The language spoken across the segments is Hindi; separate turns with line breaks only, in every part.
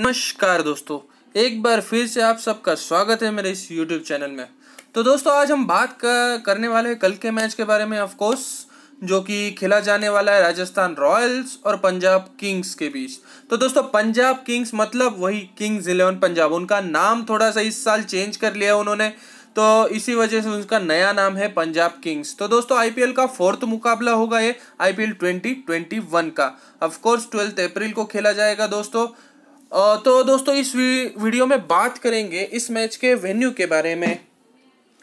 नमस्कार दोस्तों एक बार फिर से आप सबका स्वागत है मेरे इस YouTube चैनल में तो दोस्तों आज हम बात कर, करने वाले कल के मैच के बारे में ऑफकोर्स जो कि खेला जाने वाला है राजस्थान रॉयल्स और पंजाब किंग्स के बीच तो दोस्तों पंजाब किंग्स मतलब वही किंग्स इलेवन पंजाब उनका नाम थोड़ा सा इस साल चेंज कर लिया उन्होंने तो इसी वजह से उनका नया नाम है पंजाब किंग्स तो दोस्तों आईपीएल का फोर्थ मुकाबला होगा ये आईपीएल 2021 का ऑफ कोर्स 12 अप्रैल को खेला जाएगा दोस्तों तो दोस्तों इस वीडियो में बात करेंगे इस मैच के वेन्यू के बारे में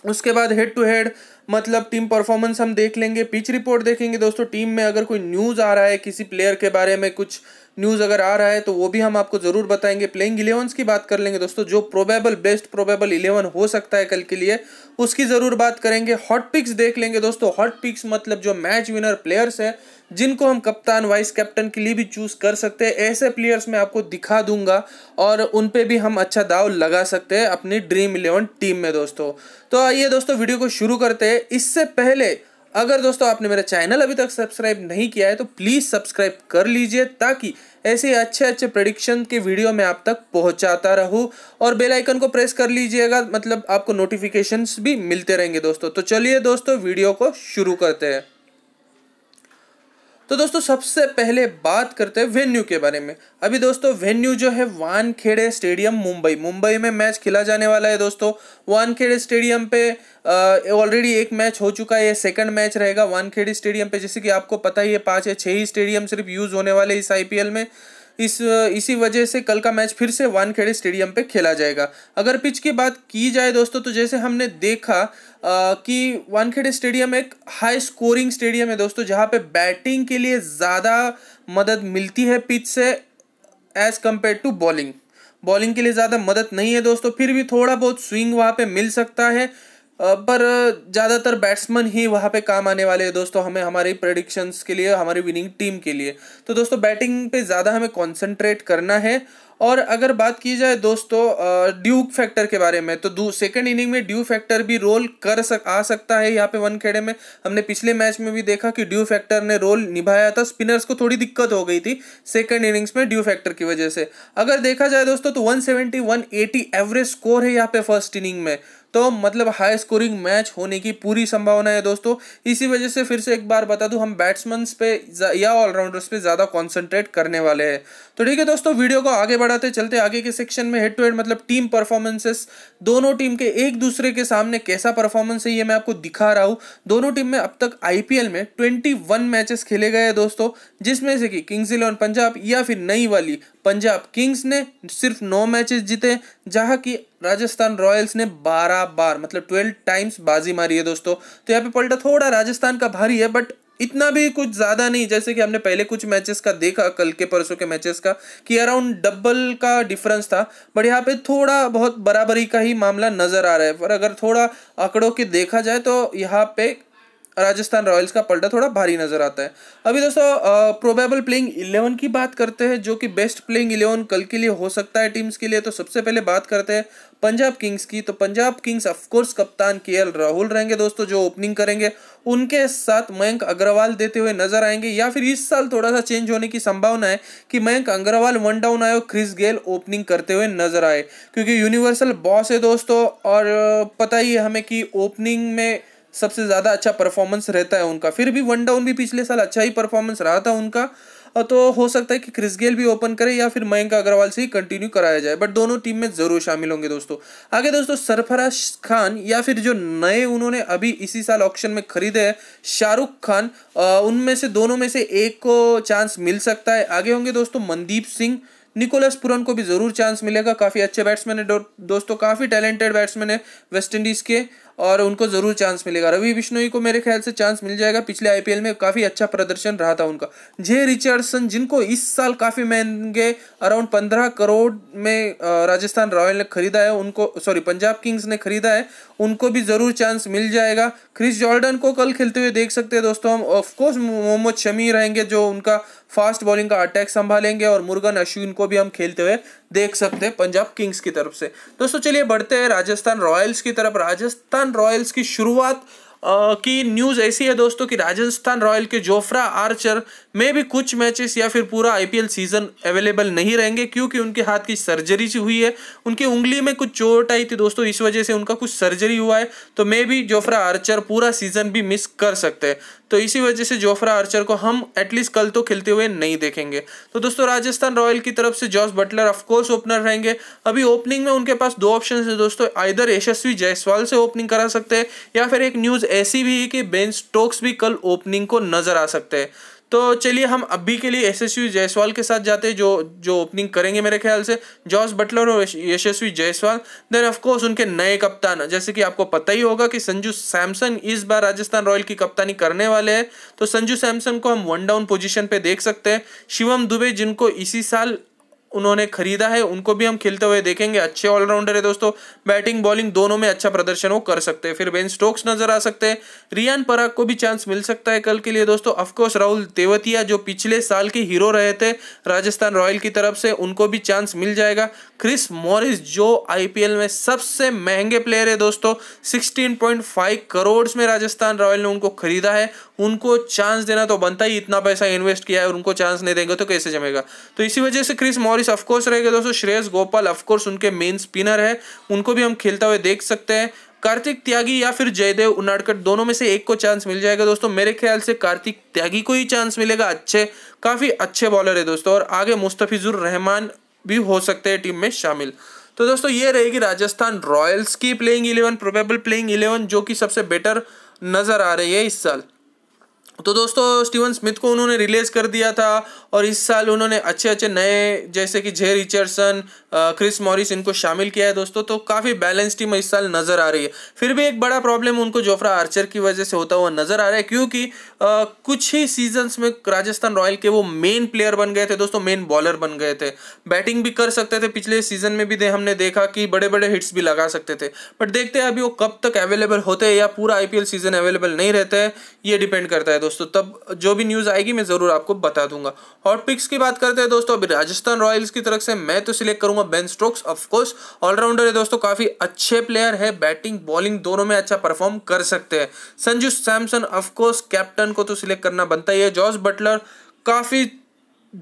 उसके बाद हेड टू हेड मतलब टीम परफॉर्मेंस हम देख लेंगे पिच रिपोर्ट देखेंगे दोस्तों टीम में अगर कोई न्यूज़ आ रहा है किसी प्लेयर के बारे में कुछ न्यूज़ अगर आ रहा है तो वो भी हम आपको ज़रूर बताएंगे प्लेइंग इलेवंस की बात कर लेंगे दोस्तों जो प्रोबेबल बेस्ट प्रोबेबल इलेवन हो सकता है कल के लिए उसकी ज़रूर बात करेंगे हॉट पिक्स देख लेंगे दोस्तों हॉट पिक्स मतलब जो मैच विनर प्लेयर्स हैं जिनको हम कप्तान वाइस कैप्टन के लिए भी चूज़ कर सकते हैं ऐसे प्लेयर्स मैं आपको दिखा दूंगा और उन पे भी हम अच्छा दाव लगा सकते हैं अपनी ड्रीम इलेवन टीम में दोस्तों तो आइए दोस्तों वीडियो को शुरू करते हैं इससे पहले अगर दोस्तों आपने मेरा चैनल अभी तक सब्सक्राइब नहीं किया है तो प्लीज़ सब्सक्राइब कर लीजिए ताकि ऐसे अच्छे अच्छे प्रडिक्शन के वीडियो मैं आप तक पहुंचाता रहूं और बेल आइकन को प्रेस कर लीजिएगा मतलब आपको नोटिफिकेशंस भी मिलते रहेंगे दोस्तों तो चलिए दोस्तों वीडियो को शुरू करते हैं तो दोस्तों सबसे पहले बात करते हैं वेन्यू के बारे में अभी दोस्तों वेन्यू जो है वानखेड़े स्टेडियम मुंबई मुंबई में मैच खेला जाने वाला है दोस्तों वानखेड़े स्टेडियम पे ऑलरेडी एक मैच हो चुका है ये सेकंड मैच रहेगा वानखेड़े स्टेडियम पे जैसे कि आपको पता ही है पाँच या छः ही स्टेडियम सिर्फ यूज़ होने वाले इस आई में इस इसी वजह से कल का मैच फिर से वानखेड़े स्टेडियम पे खेला जाएगा अगर पिच की बात की जाए दोस्तों तो जैसे हमने देखा कि वानखेड़े स्टेडियम एक हाई स्कोरिंग स्टेडियम है दोस्तों जहाँ पे बैटिंग के लिए ज़्यादा मदद मिलती है पिच से as compared to bowling bowling के लिए ज़्यादा मदद नहीं है दोस्तों फिर भी थोड़ा बहुत स्विंग वहाँ पे मिल सकता है पर ज़्यादातर बैट्समैन ही वहाँ पे काम आने वाले हैं दोस्तों हमें हमारे प्रडिक्शंस के लिए हमारी विनिंग टीम के लिए तो दोस्तों बैटिंग पे ज़्यादा हमें कंसंट्रेट करना है और अगर बात की जाए दोस्तों ड्यू फैक्टर के बारे में तो सेकेंड इनिंग में ड्यू फैक्टर भी रोल कर सक आ सकता है यहाँ पे वन खेड़े में हमने पिछले मैच में भी देखा कि ड्यू फैक्टर ने रोल निभाया था स्पिनर्स को थोड़ी दिक्कत हो गई थी सेकेंड इनिंग्स में ड्यू फैक्टर की वजह से अगर देखा जाए दोस्तों तो वन सेवेंटी एवरेज स्कोर है यहाँ पे फर्स्ट इनिंग में तो मतलब हाई स्कोरिंग मैच होने की पूरी संभावना है दोस्तों इसी वजह से फिर से एक बार बता दूं हम बैट्समैन पे या ऑलराउंडर्स पे ज़्यादा कॉन्सेंट्रेट करने वाले हैं तो ठीक है दोस्तों वीडियो को आगे बढ़ाते चलते आगे के सेक्शन में हेड टू हेड मतलब टीम परफॉर्मेंसेस दोनों टीम के एक दूसरे के सामने कैसा परफॉर्मेंस है ये मैं आपको दिखा रहा हूँ दोनों टीम में अब तक आई में ट्वेंटी मैचेस खेले गए हैं दोस्तों जिसमें से कि किंग्स इलेवन पंजाब या फिर नई वाली पंजाब किंग्स ने सिर्फ नौ मैचेस जीते जहां की राजस्थान रॉयल्स ने 12 बार मतलब 12 टाइम्स बाजी मारी है दोस्तों तो यहाँ पे पलटा थोड़ा राजस्थान का भारी है बट इतना भी कुछ ज़्यादा नहीं जैसे कि हमने पहले कुछ मैचेस का देखा कल के परसों के मैचेस का कि अराउंड डबल का डिफरेंस था बट यहाँ पे थोड़ा बहुत बराबरी का ही मामला नज़र आ रहा है पर अगर थोड़ा आंकड़ों के देखा जाए तो यहाँ पे राजस्थान रॉयल्स का पलटा थोड़ा भारी नजर आता है अभी दोस्तों प्रोबेबल प्लेइंग इलेवन की बात करते हैं जो कि बेस्ट प्लेइंग इलेवन कल के लिए हो सकता है टीम्स के लिए तो सबसे पहले बात करते हैं पंजाब किंग्स की तो पंजाब किंग्स ऑफकोर्स कप्तान के राहुल रहेंगे दोस्तों जो ओपनिंग करेंगे उनके साथ मयंक अग्रवाल देते हुए नजर आएंगे या फिर इस साल थोड़ा सा चेंज होने की संभावना है कि मयंक अग्रवाल वन डाउन आए और क्रिस गेल ओपनिंग करते हुए नजर आए क्योंकि यूनिवर्सल बॉस है दोस्तों और पता ही है हमें कि ओपनिंग में सबसे ज़्यादा अच्छा परफॉर्मेंस रहता है उनका फिर भी वन डाउन भी पिछले साल अच्छा ही परफॉर्मेंस रहा था उनका तो हो सकता है कि क्रिस गेल भी ओपन करे या फिर मयंक अग्रवाल से ही कंटिन्यू कराया जाए बट दोनों टीम में ज़रूर शामिल होंगे दोस्तों आगे दोस्तों सरफराज खान या फिर जो नए उन्होंने अभी इसी साल ऑप्शन में खरीदे हैं शाहरुख खान उनमें से दोनों में से एक को चांस मिल सकता है आगे होंगे दोस्तों मनदीप सिंह निकोलस पुरन को भी ज़रूर चांस मिलेगा काफ़ी अच्छे बैट्समैन है दोस्तों काफ़ी टैलेंटेड बैट्समैन है वेस्ट इंडीज़ के और उनको ज़रूर चांस मिलेगा रवि बिश्नोई को मेरे ख्याल से चांस मिल जाएगा पिछले आईपीएल में काफ़ी अच्छा प्रदर्शन रहा था उनका जे रिचर्डसन जिनको इस साल काफ़ी महंगे अराउंड पंद्रह करोड़ में राजस्थान रॉयल ने खरीदा है उनको सॉरी पंजाब किंग्स ने खरीदा है उनको भी ज़रूर चांस मिल जाएगा क्रिस जॉर्डन को कल खेलते हुए देख सकते हैं दोस्तों हम ऑफकोर्स मोहम्मद शमी रहेंगे जो उनका फास्ट बॉलिंग का अटैक संभालेंगे और मुर्गन अश्विन को भी हम खेलते हुए देख सकते हैं पंजाब किंग्स की तरफ से दोस्तों चलिए बढ़ते हैं राजस्थान रॉयल्स की तरफ राजस्थान रॉयल्स की शुरुआत की न्यूज़ ऐसी है दोस्तों कि राजस्थान रॉयल के जोफ्रा आर्चर मे भी कुछ मैचेस या फिर पूरा आईपीएल सीजन अवेलेबल नहीं रहेंगे क्योंकि उनके हाथ की सर्जरी सी हुई है उनकी उंगली में कुछ चोट आई थी दोस्तों इस वजह से उनका कुछ सर्जरी हुआ है तो मे भी जोफ्रा आर्चर पूरा सीजन भी मिस कर सकते हैं तो इसी वजह से जोफ्रा आर्चर को हम एटलीस्ट कल तो खेलते हुए नहीं देखेंगे तो दोस्तों राजस्थान रॉयल की तरफ से जॉस बटलर ऑफकोर्स ओपनर रहेंगे अभी ओपनिंग में उनके पास दो ऑप्शन है दोस्तों आइधर यशस्वी जायसवाल से ओपनिंग करा सकते हैं या फिर एक न्यूज़ ऐसी भी है कि बेन स्टोक्स भी कल ओपनिंग को नजर आ सकते हैं तो चलिए हम अभी के लिए यशस्वी जायसवाल के साथ जाते हैं जो जो ओपनिंग करेंगे मेरे ख्याल से जॉस बटलर और यशस्वी जायसवाल देन ऑफकोर्स उनके नए कप्तान जैसे कि आपको पता ही होगा कि संजू सैमसन इस बार राजस्थान रॉयल की कप्तानी करने वाले हैं तो संजू सैमसन को हम वन डाउन पोजिशन पर देख सकते हैं शिवम दुबे जिनको इसी साल उन्होंने खरीदा है उनको भी हम खेलते हुए देखेंगे अच्छे ऑलराउंडर है दोस्तों बैटिंग बॉलिंग दोनों में अच्छा प्रदर्शन वो कर सकते हैं फिर बेन स्टोक्स नजर आ सकते हैं रियान पराग को भी चांस मिल सकता है कल के लिए दोस्तों अफकोर्स राहुल तेवतिया जो पिछले साल के हीरो रहे थे राजस्थान रॉयल की तरफ से उनको भी चांस मिल जाएगा क्रिस मॉरिस जो आईपीएल में सबसे महंगे प्लेयर है दोस्तों सिक्सटीन करोड़ में राजस्थान रॉयल ने उनको खरीदा है उनको चांस देना तो बनता ही इतना पैसा इन्वेस्ट किया है और उनको चांस नहीं देंगे तो कैसे जमेगा तो इसी वजह से क्रिस मॉरिस चॉइस ऑफकोर्स रहेगा दोस्तों श्रेयस गोपाल ऑफकोर्स उनके मेन स्पिनर है उनको भी हम खेलता हुए देख सकते हैं कार्तिक त्यागी या फिर जयदेव उनाडकट दोनों में से एक को चांस मिल जाएगा दोस्तों मेरे ख्याल से कार्तिक त्यागी को ही चांस मिलेगा अच्छे काफ़ी अच्छे बॉलर है दोस्तों और आगे मुस्तफिजुर रहमान भी हो सकते हैं टीम में शामिल तो दोस्तों ये रहेगी राजस्थान रॉयल्स की playing eleven probable playing eleven जो कि सबसे बेटर नज़र आ रही है इस साल तो दोस्तों स्टीवन स्मिथ को उन्होंने रिलीज़ कर दिया था और इस साल उन्होंने अच्छे अच्छे नए जैसे कि जे रिचर्डसन क्रिस मॉरिस इनको शामिल किया है दोस्तों तो काफ़ी बैलेंस टीम इस साल नज़र आ रही है फिर भी एक बड़ा प्रॉब्लम उनको जोफ्रा आर्चर की वजह से होता हुआ नज़र आ रहा है क्योंकि कुछ ही सीजन्स में राजस्थान रॉयल के वो मेन प्लेयर बन गए थे दोस्तों मेन बॉलर बन गए थे बैटिंग भी कर सकते थे पिछले सीजन में भी दे, हमने देखा कि बड़े बड़े हिट्स भी लगा सकते थे बट देखते हैं अभी वो कब तक अवेलेबल होते हैं या पूरा आईपीएल सीजन अवेलेबल नहीं रहता है ये डिपेंड करता है दोस्तों तब जो भी न्यूज़ आएगी मैं ज़रूर आपको बता दूंगा हॉट पिक्स की बात करते हैं दोस्तों अभी राजस्थान रॉयल्स की तरफ से मैं तो सिलेक्ट करूंगा of Ben Stokes of course allrounder है दोस्तों काफी अच्छे प्लेयर है बैटिंग बॉलिंग दोनों में अच्छा परफॉर्म कर सकते हैं संजू सैमसन ऑफकोर्स कैप्टन को तो सिलेक्ट करना बनता ही है जॉर्ज बटलर काफी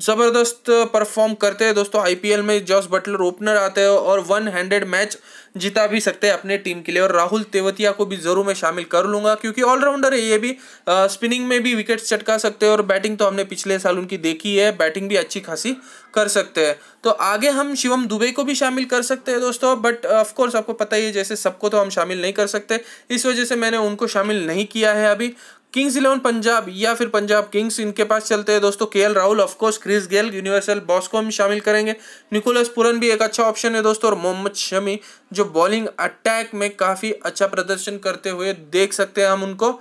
ज़बरदस्त परफॉर्म करते हैं दोस्तों आईपीएल में जॉस बटलर ओपनर आते हैं और वन हैंडेड मैच जिता भी सकते हैं अपने टीम के लिए और राहुल तेवतिया को भी ज़रूर मैं शामिल कर लूंगा क्योंकि ऑलराउंडर है ये भी आ, स्पिनिंग में भी विकेट्स चटका सकते हैं और बैटिंग तो हमने पिछले साल उनकी देखी है बैटिंग भी अच्छी खासी कर सकते हैं तो आगे हम शिवम दुबे को भी शामिल कर सकते हैं दोस्तों बट ऑफकोर्स आपको पता ही है जैसे सबको तो हम शामिल नहीं कर सकते इस वजह से मैंने उनको शामिल नहीं किया है अभी किंग्स इलेवन पंजाब या फिर पंजाब किंग्स इनके पास चलते हैं दोस्तों K L Rahul of course Chris Gayle universal boss को हम शामिल करेंगे निकोलस पुरन भी एक अच्छा ऑप्शन है दोस्तों और मोहम्मद शमी जो बॉलिंग अटैक में काफ़ी अच्छा प्रदर्शन करते हुए देख सकते हैं हम उनको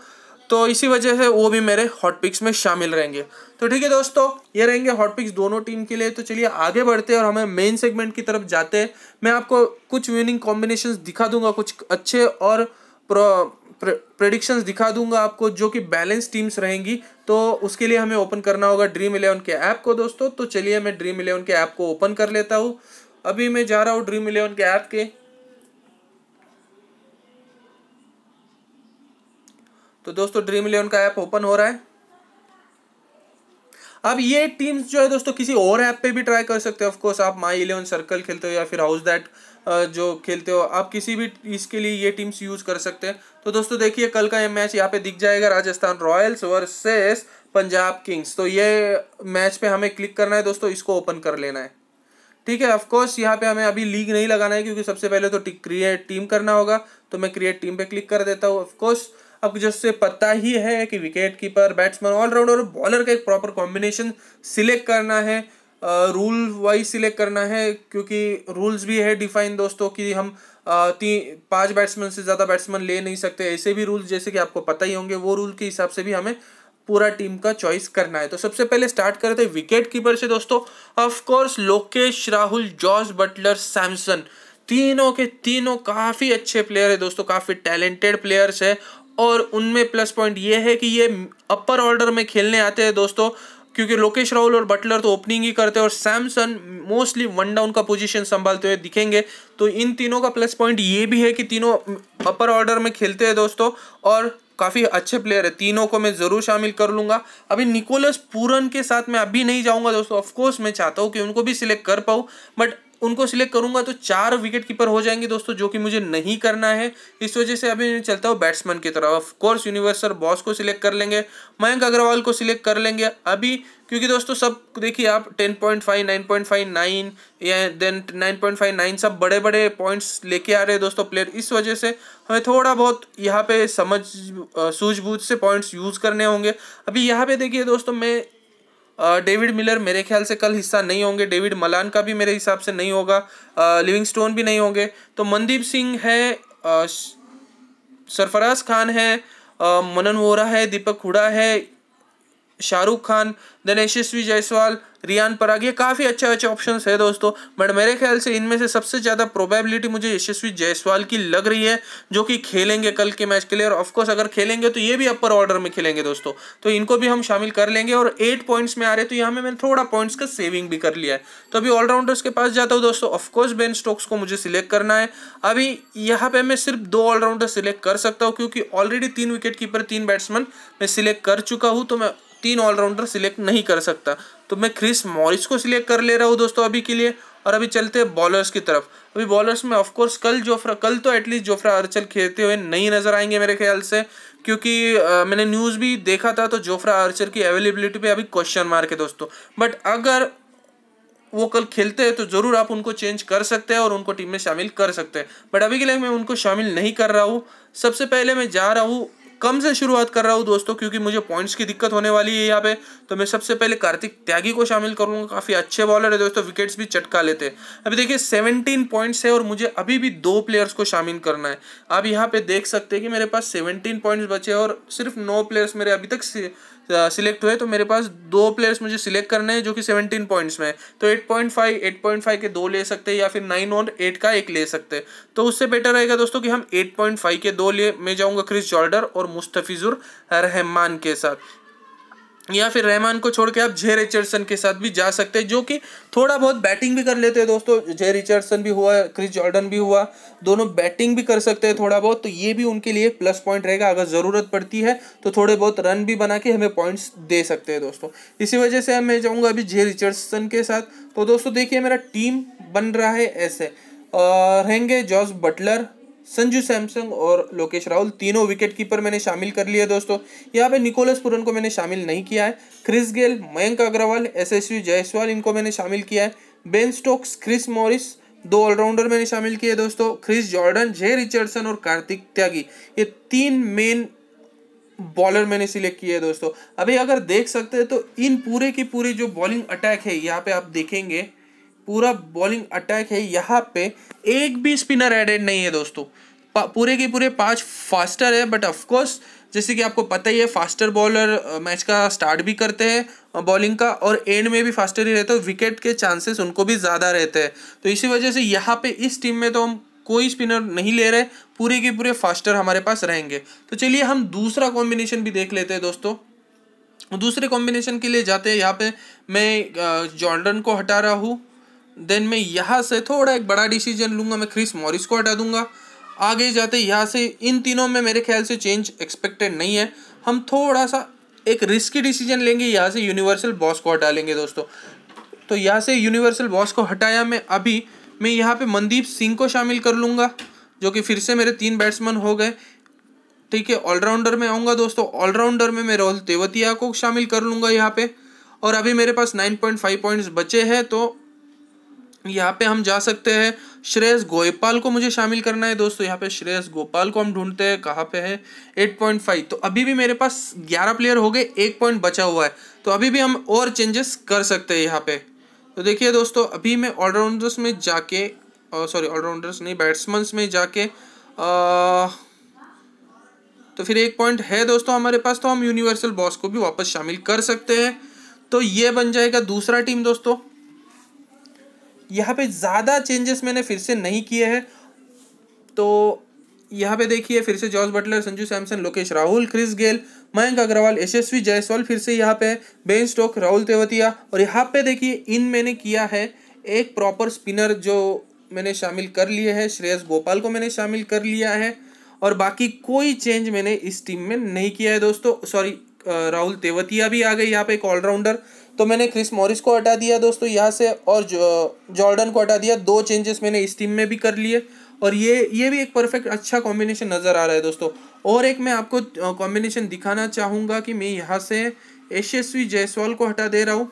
तो इसी वजह से वो भी मेरे हॉट पिक्स में शामिल रहेंगे तो ठीक है दोस्तों ये रहेंगे हॉट पिक्स दोनों टीम के लिए तो चलिए आगे बढ़ते हैं और हमें मेन सेगमेंट की तरफ जाते हैं मैं आपको कुछ विनिंग कॉम्बिनेशन दिखा दूंगा कुछ अच्छे और प्रडिक्शन दिखा दूंगा आपको जो कि बैलेंस टीम्स रहेंगी तो उसके लिए हमें ओपन करना होगा ड्रीम इलेवन के ऐप को दोस्तों तो चलिए मैं ड्रीम इलेवन के ऐप को ओपन कर लेता हूँ अभी मैं जा रहा हूँ ड्रीम इलेवन के ऐप के तो दोस्तों ड्रीम इलेवन का ऐप ओपन हो रहा है अब ये टीम्स जो है दोस्तों किसी और ऐप पे भी ट्राई कर सकते हो ऑफकोर्स आप माई इलेवन सर्कल खेलते हो या फिर हाउस दैट जो खेलते हो आप किसी भी इसके लिए ये टीम्स यूज़ कर सकते हैं तो दोस्तों देखिए कल का ये मैच यहाँ पे दिख जाएगा Rajasthan Royals versus Punjab Kings तो ये मैच पे हमें क्लिक करना है दोस्तों इसको ओपन कर लेना है ठीक है ऑफकोर्स यहाँ पे हमें अभी लीग नहीं लगाना है क्योंकि सबसे पहले तो क्रिएट टीम करना होगा तो मैं क्रिएट टीम पे क्लिक कर देता हूँ ऑफकोर्स अब जैसे पता ही है कि विकेट कीपर बैट्समैन ऑलराउंडर और बॉलर का एक प्रॉपर कॉम्बिनेशन सिलेक्ट करना है रूल वाइज सिलेक्ट करना है क्योंकि रूल्स भी है डिफाइन दोस्तों कि हम तीन पांच बैट्समैन से ज़्यादा बैट्समैन ले नहीं सकते ऐसे भी रूल्स जैसे कि आपको पता ही होंगे वो रूल के हिसाब से भी हमें पूरा टीम का चॉइस करना है तो सबसे पहले स्टार्ट करते हैं विकेट कीपर से दोस्तों of course Lokesh Rahul George Buttler Samson तीनों के तीनों काफ़ी अच्छे प्लेयर है दोस्तों काफ़ी टैलेंटेड प्लेयर्स है और उनमें प्लस पॉइंट ये है कि ये अपर ऑर्डर में खेलने आते हैं दोस्तों क्योंकि लोकेश राहुल और बटलर तो ओपनिंग ही करते हैं और सैमसन मोस्टली वन डाउन का पोजीशन संभालते हुए दिखेंगे तो इन तीनों का प्लस पॉइंट ये भी है कि तीनों अपर ऑर्डर में खेलते हैं दोस्तों और काफ़ी अच्छे प्लेयर है तीनों को मैं ज़रूर शामिल कर लूँगा अभी निकोलस पूरन के साथ मैं अभी नहीं जाऊँगा दोस्तों ऑफकोर्स मैं चाहता हूँ कि उनको भी सिलेक्ट कर पाऊँ बट उनको सिलेक्ट करूंगा तो चार विकेट कीपर हो जाएंगे दोस्तों जो कि मुझे नहीं करना है इस वजह से अभी चलता हूँ बैट्समैन की तरफ ऑफकोर्स यूनिवर्सल बॉस को सिलेक्ट कर लेंगे मयंक अग्रवाल को सिलेक्ट कर लेंगे अभी क्योंकि दोस्तों सब देखिए आप 10.5, 9.59 या देन 9.59 सब बड़े बड़े पॉइंट्स लेके आ रहे हैं दोस्तों प्लेयर इस वजह से हमें थोड़ा बहुत यहाँ पे समझ सूझबूझ से पॉइंट्स यूज़ करने होंगे अभी यहाँ पे देखिए दोस्तों मैं डेविड मिलर मेरे ख्याल से कल हिस्सा नहीं होंगे डेविड मलान का भी मेरे हिसाब से नहीं होगा लिविंग स्टोन भी नहीं होंगे तो मनदीप सिंह है सरफराज खान है मनन वोरा है दीपक हुडा है शाहरुख खान देन यशस्वी जायसवाल रियान पराग ये काफ़ी अच्छे अच्छे ऑप्शन है दोस्तों बट मेरे ख्याल से इनमें से सबसे ज़्यादा प्रोबेबिलिटी मुझे यशस्वी जायसवाल की लग रही है जो कि खेलेंगे कल के मैच के लिए और ऑफकोर्स अगर खेलेंगे तो ये भी अपर ऑर्डर में खेलेंगे दोस्तों तो इनको भी हम शामिल कर लेंगे और एट पॉइंट्स में आ रहे तो यहाँ में मैंने थोड़ा पॉइंट्स का सेविंग भी कर लिया है तो अभी ऑलराउंडर्स के पास जाता हूँ दोस्तों ऑफकोर्स बेन स्टोक्स को मुझे सिलेक्ट करना है अभी यहाँ पे मैं सिर्फ दो ऑलराउंडर सिलेक्ट कर सकता हूँ क्योंकि ऑलरेडी तीन विकेट कीपर तीन बैट्समैन मैं सिलेक्ट कर चुका हूँ तो मैं तीन ऑलराउंडर सिलेक्ट नहीं कर सकता तो मैं क्रिस मॉरिस को सिलेक्ट कर ले रहा हूँ दोस्तों अभी के लिए और अभी चलते हैं बॉलर्स की तरफ अभी बॉलर्स में ऑफकोर्स कल जोफ्रा कल तो एटलीस्ट जोफ्रा अर्चल खेलते हुए नहीं नजर आएंगे मेरे ख्याल से क्योंकि आ, मैंने न्यूज़ भी देखा था तो जोफ्रा आर्चर की अवेलेबिलिटी पे अभी क्वेश्चन मार्क है दोस्तों बट अगर वो कल खेलते हैं तो ज़रूर आप उनको चेंज कर सकते हैं और उनको टीम में शामिल कर सकते हैं बट अभी के लिए मैं उनको शामिल नहीं कर रहा हूँ सबसे पहले मैं जा रहा हूँ कम से शुरुआत कर रहा हूँ दोस्तों क्योंकि मुझे पॉइंट्स की दिक्कत होने वाली है यहाँ पे तो मैं सबसे पहले कार्तिक त्यागी को शामिल करूँगा काफ़ी अच्छे बॉलर है दोस्तों विकेट्स भी चटका लेते हैं अभी देखिए सेवनटीन पॉइंट्स है और मुझे अभी भी दो प्लेयर्स को शामिल करना है आप यहाँ पे देख सकते हैं कि मेरे पास सेवनटीन पॉइंट्स बचे और सिर्फ नौ प्लेयर्स मेरे अभी तक सिलेक्ट हुए तो मेरे पास दो प्लेयर्स मुझे सिलेक्ट करने हैं जो कि सेवनटीन पॉइंट्स में तो eight point five eight point five के दो ले सकते हैं या फिर नाइन और एट का एक ले सकते हैं तो उससे बेटर रहेगा दोस्तों कि हम एट पॉइंट फाइव के दो ले मैं जाऊँगा क्रिस जॉर्डर और मुस्तफिजुर रहमान के साथ या फिर रहमान को छोड़ के आप जे रिचर्डसन के साथ भी जा सकते हैं जो कि थोड़ा बहुत बैटिंग भी कर लेते हैं दोस्तों जे रिचर्डसन भी हुआ क्रिस जॉर्डन भी हुआ दोनों बैटिंग भी कर सकते हैं थोड़ा बहुत तो ये भी उनके लिए प्लस पॉइंट रहेगा अगर ज़रूरत पड़ती है तो थोड़े बहुत रन भी बना के हमें पॉइंट्स दे सकते हैं दोस्तों इसी वजह से मैं जाऊँगा अभी जे रिचर्डसन के साथ तो दोस्तों देखिए मेरा टीम बन रहा है ऐसे रहेंगे जॉर्ज बटलर संजू सैमसंग और लोकेश राहुल तीनों विकेट कीपर मैंने शामिल कर लिए दोस्तों यहाँ पे निकोलस पुरन को मैंने शामिल नहीं किया है Chris Gayle Mayank Agarwal S S V Jaiswal इनको मैंने शामिल किया है बेन स्टोक्स क्रिस मॉरिस दो ऑलराउंडर मैंने शामिल किए दोस्तों क्रिस जॉर्डन जे रिचर्डसन और कार्तिक त्यागी ये तीन मेन बॉलर मैंने सिलेक्ट किए दोस्तों अभी अगर देख सकते हैं तो इन पूरे की पूरी जो बॉलिंग अटैक है यहाँ पे आप देखेंगे पूरा बॉलिंग अटैक है यहाँ पे एक भी स्पिनर एडेड नहीं है दोस्तों पूरे के पूरे पांच फास्टर है बट ऑफकोर्स जैसे कि आपको पता ही है फास्टर बॉलर मैच का स्टार्ट भी करते हैं बॉलिंग का और एंड में भी फास्टर ही रहता है विकेट के चांसेस उनको भी ज़्यादा रहते हैं तो इसी वजह से यहाँ पे इस टीम में तो हम कोई स्पिनर नहीं ले रहे पूरे के पूरे फास्टर हमारे पास रहेंगे तो चलिए हम दूसरा कॉम्बिनेशन भी देख लेते हैं दोस्तों दूसरे कॉम्बिनेशन के लिए जाते हैं यहाँ पे मैं जॉर्डन को हटा रहा हूँ देन मैं यहाँ से थोड़ा एक बड़ा डिसीजन लूँगा मैं क्रिस मॉरिस को हटा दूंगा आगे जाते यहाँ से इन तीनों में मेरे ख्याल से चेंज एक्सपेक्टेड नहीं है हम थोड़ा सा एक रिस्की डिसीजन लेंगे यहाँ से यूनिवर्सल बॉस को हटा लेंगे दोस्तों तो यहाँ से यूनिवर्सल बॉस को हटाया मैं अभी मैं यहाँ पे मनदीप सिंह को शामिल कर लूँगा जो कि फिर से मेरे तीन बैट्समैन हो गए ठीक है ऑलराउंडर में आऊँगा दोस्तों ऑलराउंडर में मैं रोहल तेवतिया को शामिल कर लूँगा यहाँ पर और अभी मेरे पास नाइन पॉइंट्स बचे हैं तो यहाँ पे हम जा सकते हैं श्रेयस गोयपाल को मुझे शामिल करना है दोस्तों यहाँ पे श्रेयस गोपाल को हम ढूंढते हैं कहाँ पे है 8.5 तो अभी भी मेरे पास 11 प्लेयर हो गए एक पॉइंट बचा हुआ है तो अभी भी हम और चेंजेस कर सकते हैं यहाँ पे तो देखिए दोस्तों अभी मैं ऑलराउंडर्स में जाके सॉरी ऑलराउंडर्स नहीं बैट्समैन में जाके आ, तो फिर एक पॉइंट है दोस्तों हमारे पास तो हम यूनिवर्सल बॉस को भी वापस शामिल कर सकते हैं तो ये बन जाएगा दूसरा टीम दोस्तों यहाँ पे ज़्यादा चेंजेस मैंने फिर से नहीं किए हैं तो यहाँ पे देखिए फिर से George Buttler Sanju Samson Lokesh Rahul Chris Gayle Mayank Agarwal Yashasvi Jaiswal फिर से यहाँ पे बेन स्टोक राहुल तेवतिया और यहाँ पे देखिए इन मैंने किया है एक प्रॉपर स्पिनर जो मैंने शामिल कर लिए है श्रेयस गोपाल को मैंने शामिल कर लिया है और बाकी कोई चेंज मैंने इस टीम में नहीं किया है दोस्तों सॉरी राहुल तेवतिया भी आ गई यहाँ पे एक ऑलराउंडर तो मैंने क्रिस मॉरिस को हटा दिया दोस्तों यहाँ से और जॉर्डन को हटा दिया दो चेंजेस मैंने इस टीम में भी कर लिए और ये ये भी एक परफेक्ट अच्छा कॉम्बिनेशन नज़र आ रहा है दोस्तों और एक मैं आपको कॉम्बिनेशन दिखाना चाहूँगा कि मैं यहाँ से यशस्वी जयसवाल को हटा दे रहा हूँ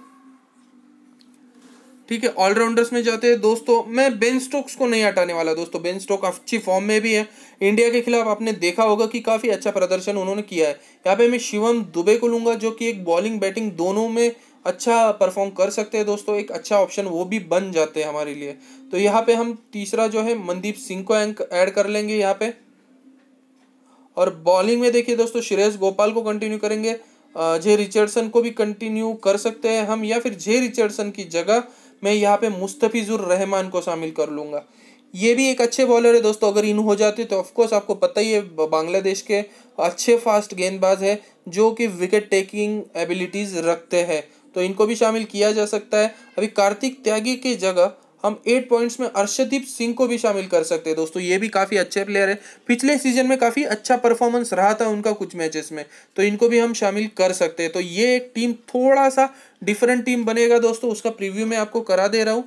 ठीक है ऑलराउंडर्स में जाते हैं दोस्तों मैं बेन स्टोक्स को नहीं हटाने वाला दोस्तों बेन स्टोक अच्छी फॉर्म में भी है इंडिया के खिलाफ आपने देखा होगा कि काफ़ी अच्छा प्रदर्शन उन्होंने किया है यहाँ पे मैं शिवम दुबे को लूँगा जो कि एक बॉलिंग बैटिंग दोनों में अच्छा परफॉर्म कर सकते हैं दोस्तों एक अच्छा ऑप्शन वो भी बन जाते हैं हमारे लिए तो यहाँ पे हम तीसरा जो है मनदीप सिंह को ऐड कर लेंगे यहाँ पे और बॉलिंग में देखिए दोस्तों श्रेयस गोपाल को कंटिन्यू करेंगे जे रिचर्डसन को भी कंटिन्यू कर सकते हैं हम या फिर जे रिचर्डसन की जगह मैं यहाँ पे मुस्तफिजुर रहमान को शामिल कर लूँगा ये भी एक अच्छे बॉलर है दोस्तों अगर इन हो जाते तो ऑफकोर्स आपको पता ही है बांग्लादेश के अच्छे फास्ट गेंदबाज है जो कि विकेट टेकिंग एबिलिटीज़ रखते हैं तो इनको भी शामिल किया जा सकता है अभी कार्तिक त्यागी की जगह हम एट पॉइंट्स में अर्षदीप सिंह को भी शामिल कर सकते हैं दोस्तों ये भी काफ़ी अच्छे प्लेयर है पिछले सीजन में काफ़ी अच्छा परफॉर्मेंस रहा था उनका कुछ मैचेस में तो इनको भी हम शामिल कर सकते हैं तो ये एक टीम थोड़ा सा डिफरेंट टीम बनेगा दोस्तों उसका प्रीव्यू मैं आपको करा दे रहा हूँ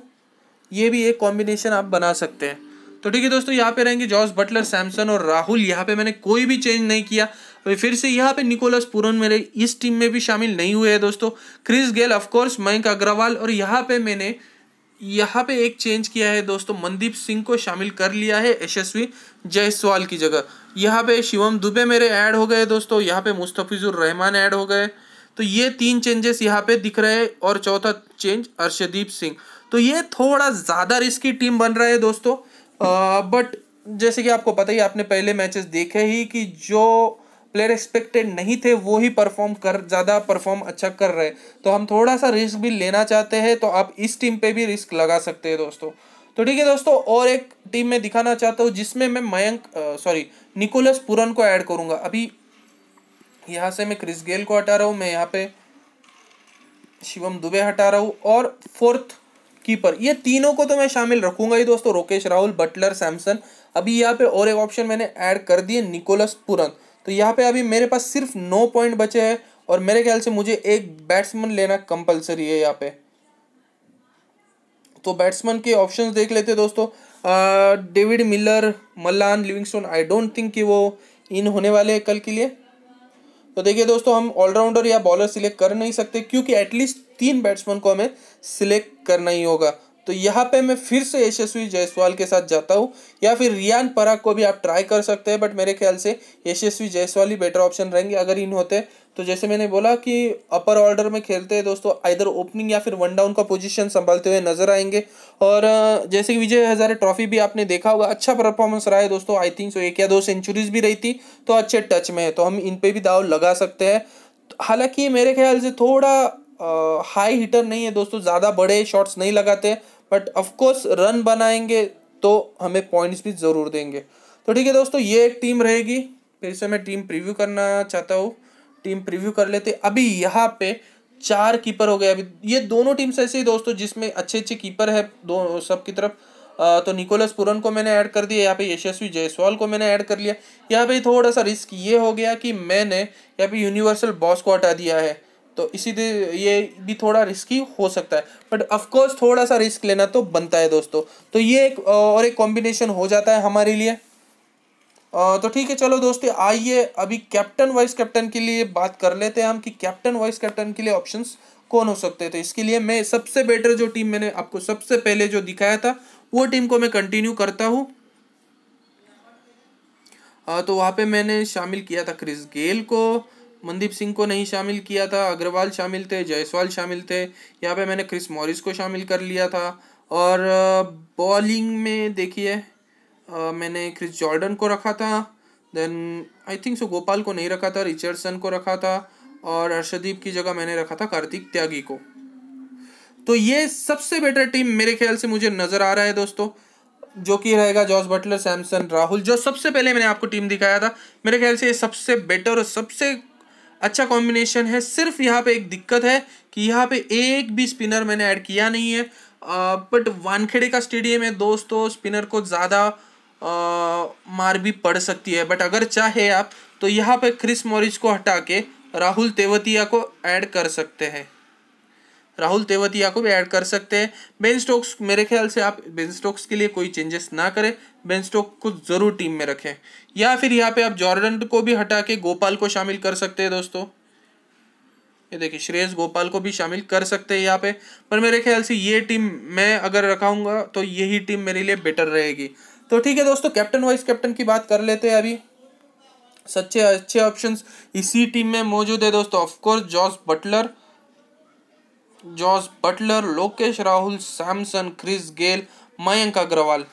ये भी एक कॉम्बिनेशन आप बना सकते हैं तो ठीक है दोस्तों यहाँ पे रहेंगे जॉर्ज बटलर सैमसन और राहुल यहाँ पे मैंने कोई भी चेंज नहीं किया तो फिर से यहाँ पे निकोलस पुरन मेरे इस टीम में भी शामिल नहीं हुए हैं दोस्तों Chris Gayle of course Mayank Agarwal और यहाँ पे मैंने यहाँ पे एक चेंज किया है दोस्तों मनदीप सिंह को शामिल कर लिया है यशस्वी जायसवाल की जगह यहाँ पे शिवम दुबे मेरे ऐड हो गए दोस्तों यहाँ पे मुस्तफिजुर रहमान ऐड हो गए तो ये तीन चेंजेस यहाँ पे दिख रहे हैं और चौथा चेंज अर्शदीप सिंह तो ये थोड़ा ज़्यादा रिस्की टीम बन रहा है दोस्तों बट जैसे कि आपको पता ही आपने पहले मैचेस देखे ही कि जो प्लेयर एक्सपेक्टेड नहीं थे वो ही परफॉर्म कर ज़्यादा परफॉर्म अच्छा कर रहे तो हम थोड़ा सा रिस्क भी लेना चाहते हैं तो आप इस टीम पे भी रिस्क लगा सकते हैं दोस्तों तो ठीक है दोस्तों और एक टीम में दिखाना चाहता हूँ जिसमें मैं मयंक सॉरी निकोलस पुरन को ऐड करूँगा अभी यहाँ से मैं क्रिस गेल को हटा रहा हूँ मैं यहाँ पे शिवम दुबे हटा रहा हूँ और फोर्थ कीपर ये तीनों को तो मैं शामिल रखूंगा ही दोस्तों रोकेश राहुल बटलर सैमसन अभी यहाँ पे और एक ऑप्शन मैंने ऐड कर दिए निकोलस पुरन तो यहाँ पे अभी मेरे पास सिर्फ नौ पॉइंट बचे हैं और मेरे ख्याल से मुझे एक बैट्समैन लेना कंपलसरी है यहाँ पे तो बैट्समैन के ऑप्शंस देख लेते दोस्तों David Miller Malan Livingstone I don't think कि वो इन होने वाले हैं कल के लिए तो देखिए दोस्तों हम ऑलराउंडर या बॉलर सिलेक्ट कर नहीं सकते क्योंकि एटलीस्ट तीन बैट्समैन को हमें सिलेक्ट करना ही होगा तो यहाँ पे मैं फिर से यशस्वी जायसवाल के साथ जाता हूँ या फिर रियान पराग को भी आप ट्राई कर सकते हैं बट मेरे ख्याल से यशस्वी जायसवाल ही बेटर ऑप्शन रहेंगे अगर इन होते तो जैसे मैंने बोला कि अपर ऑर्डर में खेलते हैं दोस्तों आइधर ओपनिंग या फिर वन डाउन का पोजीशन संभालते हुए नजर आएंगे और जैसे कि विजय हजारे ट्रॉफी भी आपने देखा होगा अच्छा परफॉर्मेंस रहा है दोस्तों आई थिंक सो एक या दो सेंचुरीज भी रही थी तो अच्छे टच में है तो हम इन पर भी दाव लगा सकते हैं हालांकि मेरे ख्याल से थोड़ा हाई हीटर नहीं है दोस्तों ज़्यादा बड़े शॉट्स नहीं लगाते बट ऑफकोर्स रन बनाएंगे तो हमें पॉइंट्स भी ज़रूर देंगे तो ठीक है दोस्तों ये एक टीम रहेगी फिर से मैं टीम प्रीव्यू करना चाहता हूँ टीम प्रीव्यू कर लेते अभी यहाँ पे चार कीपर हो गए अभी ये दोनों टीम्स ऐसे ही दोस्तों जिसमें अच्छे अच्छे कीपर है दो सब की तरफ आ, तो निकोलस पुरन को मैंने ऐड कर दिया यहाँ पे यशस्वी जायसवाल को मैंने ऐड कर लिया यहाँ पे थोड़ा सा रिस्क ये हो गया कि मैंने यहाँ पे यूनिवर्सल बॉस को हटा दिया है तो इसी ये भी थोड़ा रिस्की हो सकता है बट ऑफकोर्स थोड़ा सा रिस्क लेना तो बनता है दोस्तों तो ये एक और एक कॉम्बिनेशन हो जाता है हमारे लिए तो ठीक है चलो दोस्तों आइए अभी कैप्टन वाइस कैप्टन के लिए बात कर लेते हैं हम कि कैप्टन वाइस कैप्टन के लिए ऑप्शंस कौन हो सकते थे इसके लिए मैं सबसे बेटर जो टीम मैंने आपको सबसे पहले जो दिखाया था वो टीम को मैं कंटिन्यू करता हूँ तो वहाँ पे मैंने शामिल किया था क्रिस गेल को मनदीप सिंह को नहीं शामिल किया था अग्रवाल शामिल थे जायसवाल शामिल थे यहाँ पे मैंने क्रिस मॉरिस को शामिल कर लिया था और बॉलिंग में देखिए मैंने क्रिस जॉर्डन को रखा था then I think so Gopal को नहीं रखा था रिचर्डसन को रखा था और अर्षदीप की जगह मैंने रखा था कार्तिक त्यागी को तो ये सबसे बेटर टीम मेरे ख्याल से मुझे नज़र आ रहा है दोस्तों जो कि रहेगा जॉस बटलर सैमसन राहुल जो सबसे पहले मैंने आपको टीम दिखाया था मेरे ख्याल से ये सबसे बेटर और सबसे अच्छा कॉम्बिनेशन है सिर्फ यहाँ पे एक दिक्कत है कि यहाँ पे एक भी स्पिनर मैंने ऐड किया नहीं है बट वानखेड़े का स्टेडियम है दोस्तों स्पिनर को ज़्यादा मार भी पड़ सकती है बट अगर चाहे आप तो यहाँ पे क्रिस मॉरिज को हटा के राहुल तेवतिया को ऐड कर सकते हैं राहुल तेवतिया को भी ऐड कर सकते हैं बेन स्टोक्स मेरे ख्याल से आप बेन स्टोक्स के लिए कोई चेंजेस ना करें बेन को ज़रूर टीम में रखें या फिर यहाँ पे आप जॉर्डन को भी हटा के गोपाल को शामिल कर सकते हैं दोस्तों ये देखिए श्रेयस गोपाल को भी शामिल कर सकते हैं यहाँ पे पर मेरे ख्याल से ये टीम मैं अगर रखाऊंगा तो यही टीम मेरे लिए बेटर रहेगी तो ठीक है दोस्तों कैप्टन वाइस कैप्टन की बात कर लेते हैं अभी सच्चे अच्छे ऑप्शंस इसी टीम में मौजूद है दोस्तों of course Jos Buttler Jos Buttler Lokesh Rahul Samson Chris Gayle Mayank Agarwal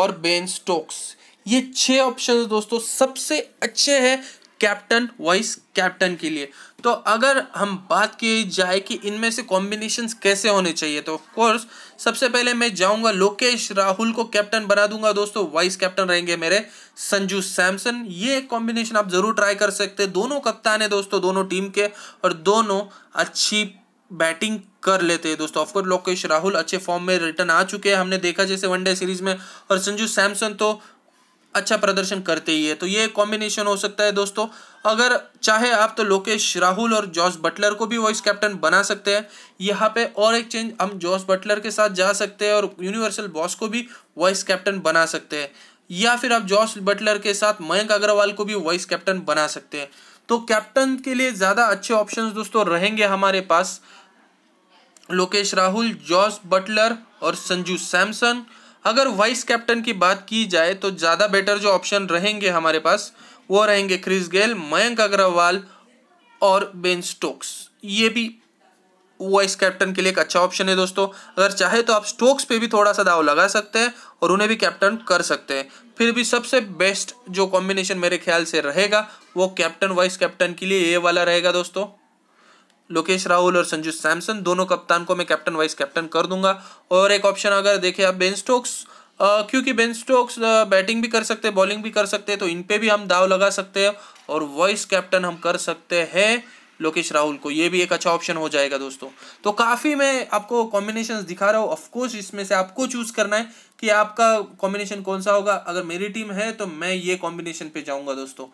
और बेन स्टोक्स ये छह ऑप्शन दोस्तों सबसे अच्छे हैं कैप्टन वाइस कैप्टन के लिए तो अगर हम बात की जाए कि इनमें से कॉम्बिनेशन कैसे होने चाहिए तो ऑफकोर्स सबसे पहले मैं जाऊंगा लोकेश राहुल को कैप्टन बना दूंगा दोस्तों वाइस कैप्टन रहेंगे मेरे संजू सैमसन ये कॉम्बिनेशन आप जरूर ट्राई कर सकते हैं दोनों कप्तान है दोस्तों दोनों टीम के और दोनों अच्छी बैटिंग कर लेते हैं दोस्तों ऑफकोर्स लोकेश राहुल अच्छे फॉर्म में रिटर्न आ चुके हैं हमने देखा जैसे वनडे सीरीज में और संजू सैमसन तो अच्छा प्रदर्शन करते ही है तो ये कॉम्बिनेशन हो सकता है दोस्तों अगर चाहे आप तो लोकेश राहुल और जॉस बटलर को भी वाइस कैप्टन बना सकते हैं यहाँ पे और एक चेंज हम जॉस बटलर के साथ जा सकते हैं और यूनिवर्सल बॉस को भी वाइस कैप्टन बना सकते हैं या फिर आप जॉस बटलर के साथ मयंक अग्रवाल को भी वाइस कैप्टन बना सकते हैं तो कैप्टन के लिए ज़्यादा अच्छे ऑप्शन दोस्तों रहेंगे हमारे पास लोकेश राहुल जॉस बटलर और संजू सैमसन अगर वाइस कैप्टन की बात की जाए तो ज़्यादा बेटर जो ऑप्शन रहेंगे हमारे पास वो रहेंगे क्रिस गेल मयंक अग्रवाल और बेन स्टोक्स ये भी वाइस कैप्टन के लिए एक अच्छा ऑप्शन है दोस्तों अगर चाहे तो आप स्टोक्स पे भी थोड़ा सा दाव लगा सकते हैं और उन्हें भी कैप्टन कर सकते हैं फिर भी सबसे बेस्ट जो कॉम्बिनेशन मेरे ख्याल से रहेगा वो कैप्टन वाइस कैप्टन के लिए ये वाला रहेगा दोस्तों लोकेश राहुल और संजू सैमसन दोनों कप्तान को मैं कैप्टन वाइस कैप्टन कर दूंगा और एक ऑप्शन अगर देखें आप बेन स्टोक्स Uh, क्योंकि बेन स्टोक्स बैटिंग भी कर सकते हैं बॉलिंग भी कर सकते हैं तो इन पे भी हम दाव लगा सकते हैं और वाइस कैप्टन हम कर सकते हैं लोकेश राहुल को ये भी एक अच्छा ऑप्शन हो जाएगा दोस्तों तो काफ़ी मैं आपको कॉम्बिनेशन दिखा रहा हूँ ऑफकोर्स इसमें से आपको चूज़ करना है कि आपका कॉम्बिनेशन कौन सा होगा अगर मेरी टीम है तो मैं ये कॉम्बिनेशन पे जाऊँगा दोस्तों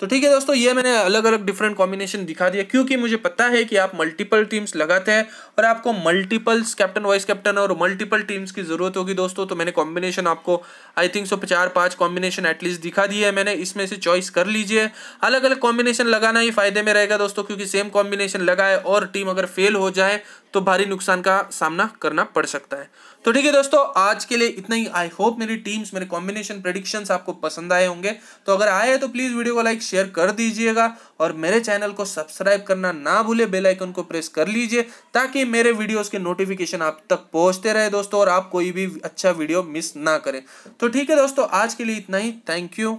तो ठीक है दोस्तों ये मैंने अलग अलग डिफरेंट कॉम्बिनेशन दिखा दिया क्योंकि मुझे पता है कि आप मल्टीपल टीम्स लगाते हैं और आपको मल्टीपल्स कैप्टन वाइस कैप्टन और मल्टीपल टीम्स की ज़रूरत होगी दोस्तों तो मैंने कॉम्बिनेशन आपको आई थिंक सो चार पाँच कॉम्बिनेशन एटलीस्ट दिखा दिए है मैंने इसमें से चॉइस कर लीजिए अलग अलग कॉम्बिनेशन लगाना ही फायदे में रहेगा दोस्तों क्योंकि सेम कॉम्बिनेशन लगाए और टीम अगर फेल हो जाए तो भारी नुकसान का सामना करना पड़ सकता है तो ठीक है दोस्तों आज के लिए इतना ही आई होप मेरी टीम्स मेरे कॉम्बिनेशन प्रडिक्शन आपको पसंद आए होंगे तो अगर आए हैं तो प्लीज़ वीडियो को लाइक शेयर कर दीजिएगा और मेरे चैनल को सब्सक्राइब करना ना भूले बेल आइकन को प्रेस कर लीजिए ताकि मेरे वीडियोस के नोटिफिकेशन आप तक पहुंचते रहे दोस्तों और आप कोई भी अच्छा वीडियो मिस ना करें तो ठीक है दोस्तों आज के लिए इतना ही थैंक यू